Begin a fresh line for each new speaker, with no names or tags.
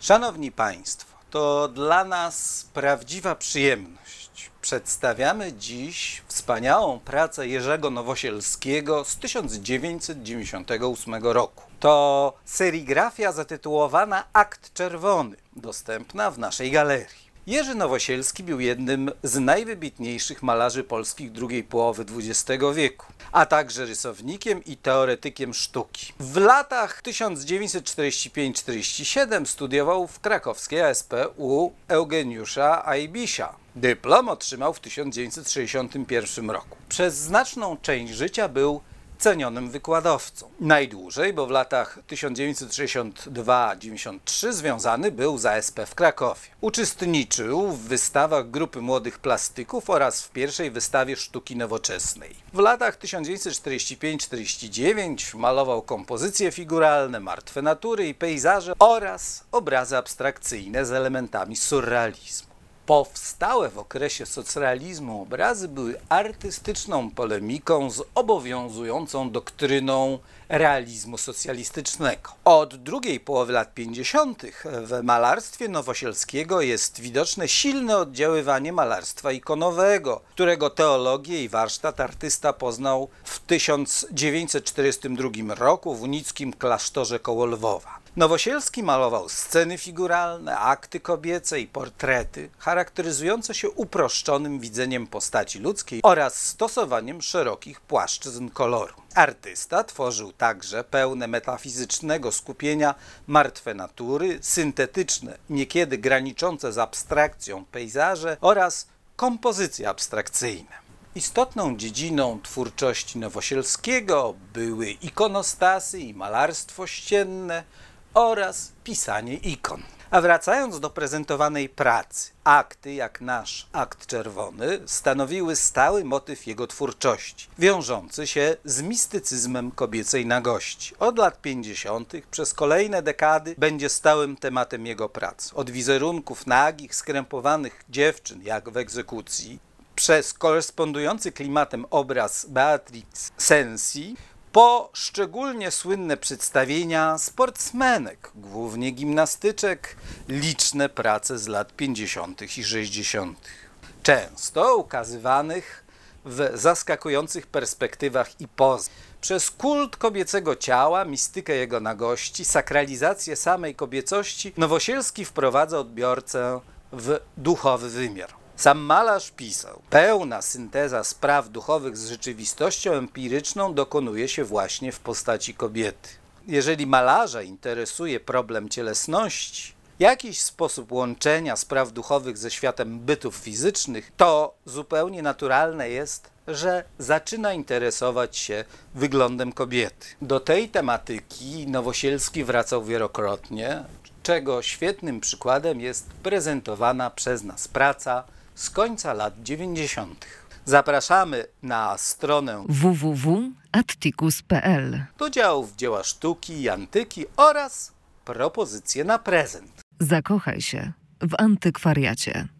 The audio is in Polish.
Szanowni Państwo, to dla nas prawdziwa przyjemność. Przedstawiamy dziś wspaniałą pracę Jerzego Nowosielskiego z 1998 roku. To serigrafia zatytułowana Akt Czerwony, dostępna w naszej galerii. Jerzy Nowosielski był jednym z najwybitniejszych malarzy polskich drugiej połowy XX wieku, a także rysownikiem i teoretykiem sztuki. W latach 1945-47 studiował w krakowskiej ASP u Eugeniusza Aibisza. Dyplom otrzymał w 1961 roku. Przez znaczną część życia był cenionym wykładowcą. Najdłużej, bo w latach 1962-93 związany był z ASP w Krakowie. Uczestniczył w wystawach Grupy Młodych Plastyków oraz w pierwszej wystawie sztuki nowoczesnej. W latach 1945-49 malował kompozycje figuralne, martwe natury i pejzaże oraz obrazy abstrakcyjne z elementami surrealizmu. Powstałe w okresie socrealizmu obrazy były artystyczną polemiką z obowiązującą doktryną realizmu socjalistycznego. Od drugiej połowy lat 50. w malarstwie Nowosielskiego jest widoczne silne oddziaływanie malarstwa ikonowego, którego teologię i warsztat artysta poznał w 1942 roku w unickim klasztorze koło Lwowa. Nowosielski malował sceny figuralne, akty kobiece i portrety, charakteryzujące się uproszczonym widzeniem postaci ludzkiej oraz stosowaniem szerokich płaszczyzn koloru. Artysta tworzył także pełne metafizycznego skupienia martwe natury, syntetyczne, niekiedy graniczące z abstrakcją pejzaże oraz kompozycje abstrakcyjne. Istotną dziedziną twórczości Nowosielskiego były ikonostasy i malarstwo ścienne, oraz pisanie ikon. A wracając do prezentowanej pracy, akty jak nasz Akt Czerwony stanowiły stały motyw jego twórczości, wiążący się z mistycyzmem kobiecej nagości. Od lat 50. przez kolejne dekady będzie stałym tematem jego prac. Od wizerunków nagich, skrępowanych dziewczyn, jak w egzekucji, przez korespondujący klimatem obraz Beatrix Sensi, po szczególnie słynne przedstawienia sportsmenek, głównie gimnastyczek, liczne prace z lat 50. i 60., często ukazywanych w zaskakujących perspektywach i poz. Przez kult kobiecego ciała, mistykę jego nagości, sakralizację samej kobiecości, Nowosielski wprowadza odbiorcę w duchowy wymiar. Sam malarz pisał: Pełna synteza spraw duchowych z rzeczywistością empiryczną dokonuje się właśnie w postaci kobiety. Jeżeli malarza interesuje problem cielesności, jakiś sposób łączenia spraw duchowych ze światem bytów fizycznych, to zupełnie naturalne jest, że zaczyna interesować się wyglądem kobiety. Do tej tematyki Nowosielski wracał wielokrotnie, czego świetnym przykładem jest prezentowana przez nas praca z końca lat 90. Zapraszamy na stronę www.atticus.pl do w dzieła sztuki i antyki oraz propozycje na prezent. Zakochaj się w antykwariacie.